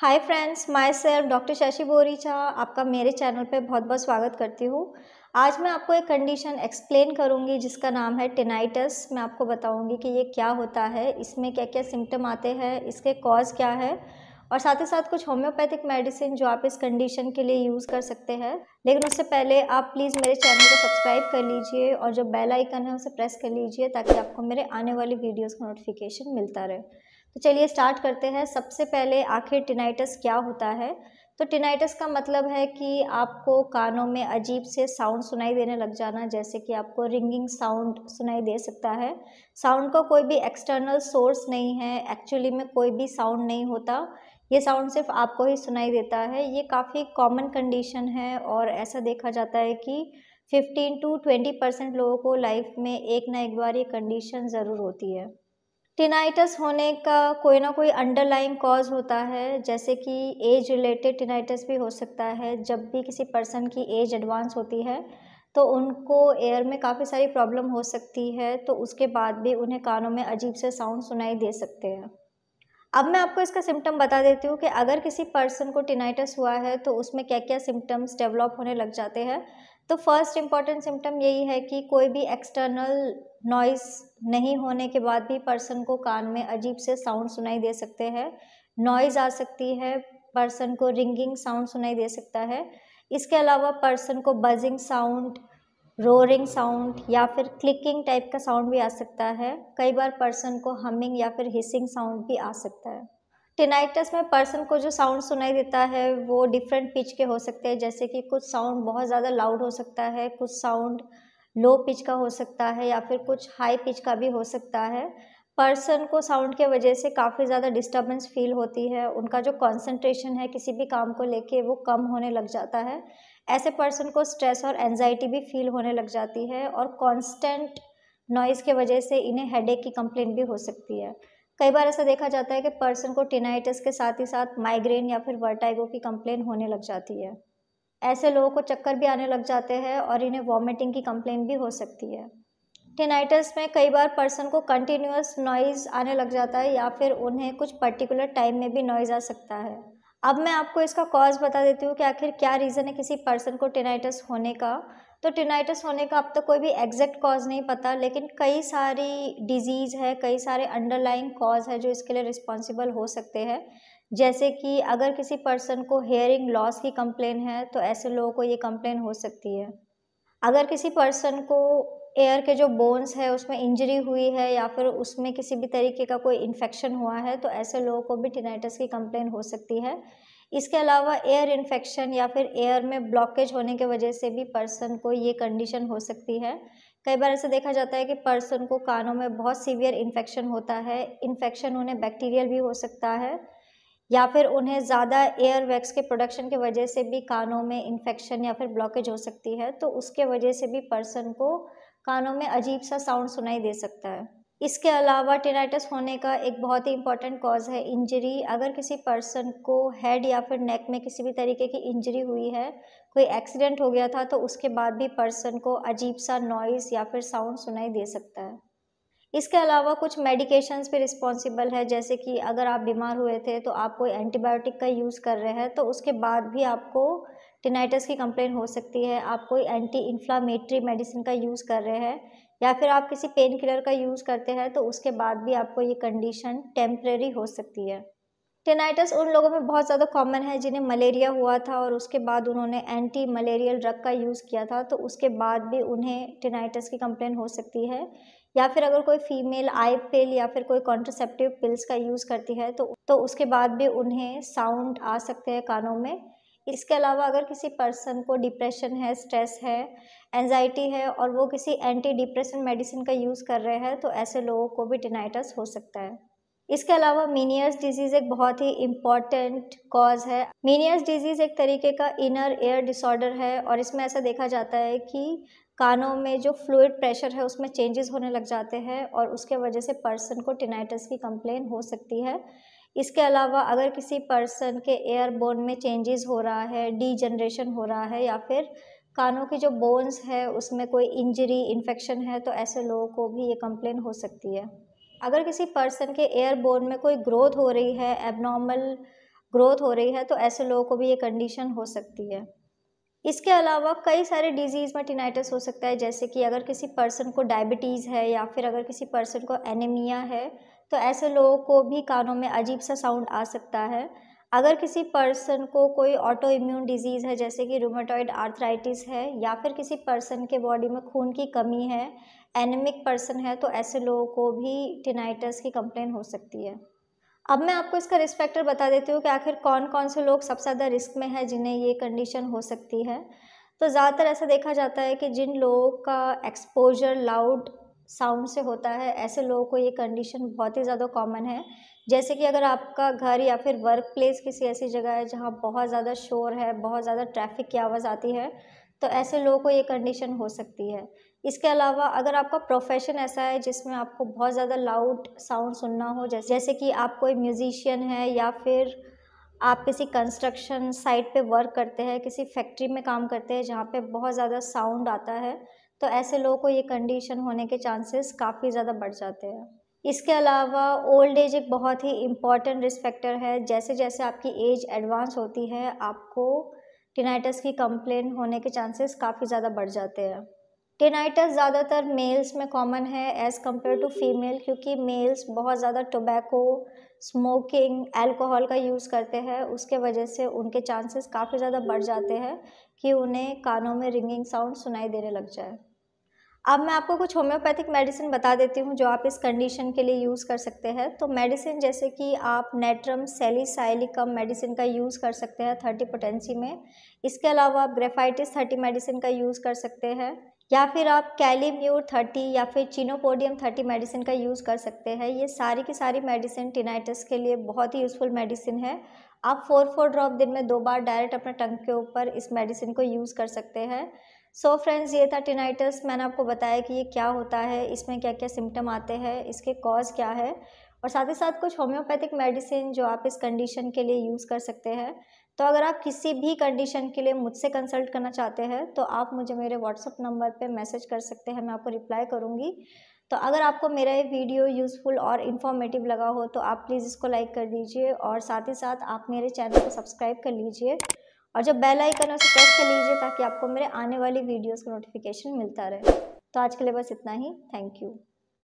hi friends my self doctor Shashi Boricha आपका मेरे channel पे बहुत बहुत स्वागत करती हूँ आज मैं आपको एक कंडीशन एक्सप्लेन करूँगी जिसका नाम है टेनाइटस मैं आपको बताऊँगी कि ये क्या होता है इसमें क्या क्या सिम्टम आते हैं इसके कॉज क्या है और साथ ही साथ कुछ होम्योपैथिक मेडिसिन जो आप इस कंडीशन के लिए यूज़ कर सकते हैं लेकिन उससे पहले आप प्लीज़ मेरे चैनल को सब्सक्राइब कर लीजिए और जो बेल आइकन है उसे प्रेस कर लीजिए ताकि आपको मेरे आने वाली वीडियोज़ का नोटिफिकेशन मिलता रहे तो चलिए स्टार्ट करते हैं सबसे पहले आखिर टिनाइटस क्या होता है तो टिनाइटस का मतलब है कि आपको कानों में अजीब से साउंड सुनाई देने लग जाना जैसे कि आपको रिंगिंग साउंड सुनाई दे सकता है साउंड का को कोई भी एक्सटर्नल सोर्स नहीं है एक्चुअली में कोई भी साउंड नहीं होता ये साउंड सिर्फ आपको ही सुनाई देता है ये काफ़ी कॉमन कंडीशन है और ऐसा देखा जाता है कि फ़िफ्टीन टू ट्वेंटी परसेंट लोगों को लाइफ में एक ना एक बार ये कंडीशन ज़रूर होती है टिनाइटस होने का कोई ना कोई अंडरलाइंग कॉज होता है जैसे कि एज रिलेटेड टिनाइटस भी हो सकता है जब भी किसी पर्सन की एज एडवांस होती है तो उनको एयर में काफ़ी सारी प्रॉब्लम हो सकती है तो उसके बाद भी उन्हें कानों में अजीब से साउंड सुनाई दे सकते हैं अब मैं आपको इसका सिम्टम बता देती हूँ कि अगर किसी पर्सन को टिनाइटस हुआ है तो उसमें क्या क्या सिम्टम्स डेवलप होने लग जाते हैं तो फर्स्ट इम्पॉर्टेंट सिम्टम यही है कि कोई भी एक्सटर्नल नॉइस नहीं होने के बाद भी पर्सन को कान में अजीब से साउंड सुनाई दे सकते हैं नॉइज़ आ सकती है पर्सन को रिंगिंग साउंड सुनाई दे सकता है इसके अलावा पर्सन को बजिंग साउंड रोरिंग साउंड या फिर क्लिकिंग टाइप का साउंड भी आ सकता है कई बार पर्सन को हमिंग या फिर हिसिंग साउंड भी आ सकता है टिनाइटस में पर्सन को जो साउंड सुनाई देता है वो डिफरेंट पिच के हो सकते हैं जैसे कि कुछ साउंड बहुत ज़्यादा लाउड हो सकता है कुछ साउंड लो पिच का हो सकता है या फिर कुछ हाई पिच का भी हो सकता है पर्सन को साउंड के वजह से काफ़ी ज़्यादा डिस्टर्बेंस फील होती है उनका जो कंसंट्रेशन है किसी भी काम को लेके वो कम होने लग जाता है ऐसे पर्सन को स्ट्रेस और एनजाइटी भी फील होने लग जाती है और कांस्टेंट नॉइज़ के वजह से इन्हें हेडेक की कंप्लेंट भी हो सकती है कई बार ऐसा देखा जाता है कि पर्सन को टिनाइटिस के साथ ही साथ माइग्रेन या फिर वर्टाइगो की कंप्लेन होने लग जाती है ऐसे लोगों को चक्कर भी आने लग जाते हैं और इन्हें वॉमिटिंग की कंप्लेन भी हो सकती है टिनाइटस में कई बार पर्सन को कंटिन्यूस नॉइज़ आने लग जाता है या फिर उन्हें कुछ पर्टिकुलर टाइम में भी नॉइज़ आ सकता है अब मैं आपको इसका कॉज बता देती हूँ कि आखिर क्या रीज़न है किसी पर्सन को टिनाइटस होने का तो टिनाइटिस होने का अब तक तो कोई भी एग्जैक्ट कॉज नहीं पता लेकिन कई सारी डिजीज़ है कई सारे अंडरलाइंग कॉज है जो इसके लिए रिस्पॉन्सिबल हो सकते हैं जैसे कि अगर किसी पर्सन को हेयरिंग लॉस की कंप्लेन है तो ऐसे लोगों को ये कंप्लेन हो सकती है अगर किसी पर्सन को एयर के जो बोन्स है उसमें इंजरी हुई है या फिर उसमें किसी भी तरीके का कोई इन्फेक्शन हुआ है तो ऐसे लोगों को भी टिनाइटस की कंप्लेन हो सकती है इसके अलावा एयर इन्फेक्शन या फिर एयर में ब्लॉकेज होने के वजह से भी पर्सन को ये कंडीशन हो सकती है कई बार ऐसा देखा जाता है कि पर्सन को कानों में बहुत सीवियर इन्फेक्शन होता है इन्फेक्शन उन्हें बैक्टीरियल भी हो सकता है या फिर उन्हें ज़्यादा एयर वैक्स के प्रोडक्शन की वजह से भी कानों में इन्फेक्शन या फिर ब्लॉकेज हो सकती है तो उसके वजह से भी पर्सन को कानों में अजीब सा साउंड सुनाई दे सकता है इसके अलावा टिनाइटस होने का एक बहुत ही इंपॉर्टेंट कॉज है इंजरी अगर किसी पर्सन को हेड या फिर नेक में किसी भी तरीके की इंजरी हुई है कोई एक्सीडेंट हो गया था तो उसके बाद भी पर्सन को अजीब सा नॉइज़ या फिर साउंड सुनाई दे सकता है इसके अलावा कुछ मेडिकेशंस भी रिस्पॉन्सिबल है जैसे कि अगर आप बीमार हुए थे तो आप कोई एंटीबायोटिक का यूज़ कर रहे हैं तो उसके बाद भी आपको टिनाइटस की कंप्लेन हो सकती है आप कोई एंटी इन्फ्लामेटरी मेडिसिन का यूज़ कर रहे हैं या फिर आप किसी पेन किलर का यूज़ करते हैं तो उसके बाद भी आपको ये कंडीशन टेम्प्रेरी हो सकती है टेनाइटस उन लोगों में बहुत ज़्यादा कॉमन है जिन्हें मलेरिया हुआ था और उसके बाद उन्होंने एंटी मलेरियल ड्रग का यूज़ किया था तो उसके बाद भी उन्हें टेनाइटस की कंप्लेन हो सकती है या फिर अगर कोई फीमेल आई पिल या फिर कोई कॉन्ट्रसेप्टिव पिल्स का यूज़ करती है तो तो उसके बाद भी उन्हें साउंड आ सकते हैं कानों में इसके अलावा अगर किसी पर्सन को डिप्रेशन है स्ट्रेस है एनजाइटी है और वो किसी एंटी डिप्रेशन मेडिसिन का यूज़ कर रहे हैं तो ऐसे लोगों को भी टिनाइटस हो सकता है इसके अलावा मीनियस डिजीज़ एक बहुत ही इम्पॉर्टेंट कॉज है मीनियस डिजीज़ एक तरीके का इनर एयर डिसऑर्डर है और इसमें ऐसा देखा जाता है कि कानों में जो फ्लूड प्रेशर है उसमें चेंजेस होने लग जाते हैं और उसके वजह से पर्सन को टिनाइटस की कंप्लेन हो सकती है इसके अलावा अगर किसी पर्सन के एयर बोन में चेंजेस हो रहा है डी जनरेशन हो रहा है या फिर कानों की जो बोन्स है उसमें कोई इंजरी इन्फेक्शन है तो ऐसे लोगों को भी ये कंप्लेन हो सकती है अगर किसी पर्सन के एयर बोन में कोई ग्रोथ हो रही है एबनॉर्मल ग्रोथ हो रही है तो ऐसे लोगों को भी ये कंडीशन हो सकती है इसके अलावा कई सारे डिजीज़ में टिनाइटस हो सकता है जैसे कि अगर किसी पर्सन को डायबिटीज़ है या फिर अगर किसी पर्सन को एनीमिया है तो ऐसे लोगों को भी कानों में अजीब सा साउंड आ सकता है अगर किसी पर्सन को कोई ऑटो इम्यून डिजीज़ है जैसे कि रूमाटॉइड आर्थराइटिस है या फिर किसी पर्सन के बॉडी में खून की कमी है एनेमिक पर्सन है तो ऐसे लोगों को भी टिनाइटस की कंप्लेन हो सकती है अब मैं आपको इसका रिस्क फैक्टर बता देती हूँ कि आखिर कौन कौन से लोग सबसे ज़्यादा रिस्क में है जिन्हें ये कंडीशन हो सकती है तो ज़्यादातर ऐसा देखा जाता है कि जिन लोगों का एक्सपोजर लाउड साउंड से होता है ऐसे लोगों को ये कंडीशन बहुत ही ज़्यादा कॉमन है जैसे कि अगर आपका घर या फिर वर्क प्लेस किसी ऐसी जगह है जहाँ बहुत ज़्यादा शोर है बहुत ज़्यादा ट्रैफिक की आवाज़ आती है तो ऐसे लोगों को ये कंडीशन हो सकती है इसके अलावा अगर आपका प्रोफेशन ऐसा है जिसमें आपको बहुत ज़्यादा लाउड साउंड सुनना हो जैसे जैसे कि आप कोई म्यूज़िशियन है या फिर आप किसी कंस्ट्रक्शन साइट पे वर्क करते हैं किसी फैक्ट्री में काम करते हैं जहाँ पे बहुत ज़्यादा साउंड आता है तो ऐसे लोगों को ये कंडीशन होने के चांसेस काफ़ी ज़्यादा बढ़ जाते हैं इसके अलावा ओल्ड एज एक बहुत ही इम्पॉर्टेंट रिस्क फैक्टर है जैसे जैसे आपकी एज एडवांस होती है आपको टिनाइटस की कंप्लेन होने के चांसेस काफ़ी ज़्यादा बढ़ जाते हैं टिनाइटस ज़्यादातर मेल्स में कॉमन है एज़ कम्पेयर टू फीमेल क्योंकि मेल्स बहुत ज़्यादा टोबैको स्मोकिंग एल्कोहल का यूज़ करते हैं उसके वजह से उनके चांसेस काफ़ी ज़्यादा बढ़ जाते हैं कि उन्हें कानों में रिंगिंग साउंड सुनाई देने लग जाए अब मैं आपको कुछ होम्योपैथिक मेडिसिन बता देती हूँ जो आप इस कंडीशन के लिए यूज़ कर सकते हैं तो मेडिसिन जैसे कि आप नेट्रम सेलिसाइलिकम मेडिसिन का यूज़ कर सकते हैं थर्टी पोटेंसी में इसके अलावा आप ग्रेफाइटिस थर्टी मेडिसिन का यूज़ कर सकते हैं या फिर आप कैलीम्यूर थर्टी या फिर चिनोपोडियम थर्टी मेडिसिन का यूज़ कर सकते हैं ये सारी की सारी मेडिसिन टिनाइटिस के लिए बहुत ही यूज़फुल मेडिसिन है आप फोर फोर ड्रॉप दिन में दो बार डायरेक्ट अपने टंग के ऊपर इस मेडिसिन को यूज़ कर सकते हैं सो फ्रेंड्स ये था टिनाइटस मैंने आपको बताया कि ये क्या होता है इसमें क्या क्या सिम्टम आते हैं इसके कॉज क्या है और साथ ही साथ कुछ होम्योपैथिक मेडिसिन जो आप इस कंडीशन के लिए यूज़ कर सकते हैं तो अगर आप किसी भी कंडीशन के लिए मुझसे कंसल्ट करना चाहते हैं तो आप मुझे मेरे व्हाट्सअप नंबर पर मैसेज कर सकते हैं मैं आपको रिप्लाई करूँगी तो अगर आपको मेरा ये वीडियो यूज़फुल और इन्फॉर्मेटिव लगा हो तो आप प्लीज़ इसको लाइक कर दीजिए और साथ ही साथ आप मेरे चैनल को सब्सक्राइब कर लीजिए और जब बेल आइकन उसे प्रेस कर लीजिए ताकि आपको मेरे आने वाली वीडियोस का नोटिफिकेशन मिलता रहे तो आज के लिए बस इतना ही थैंक यू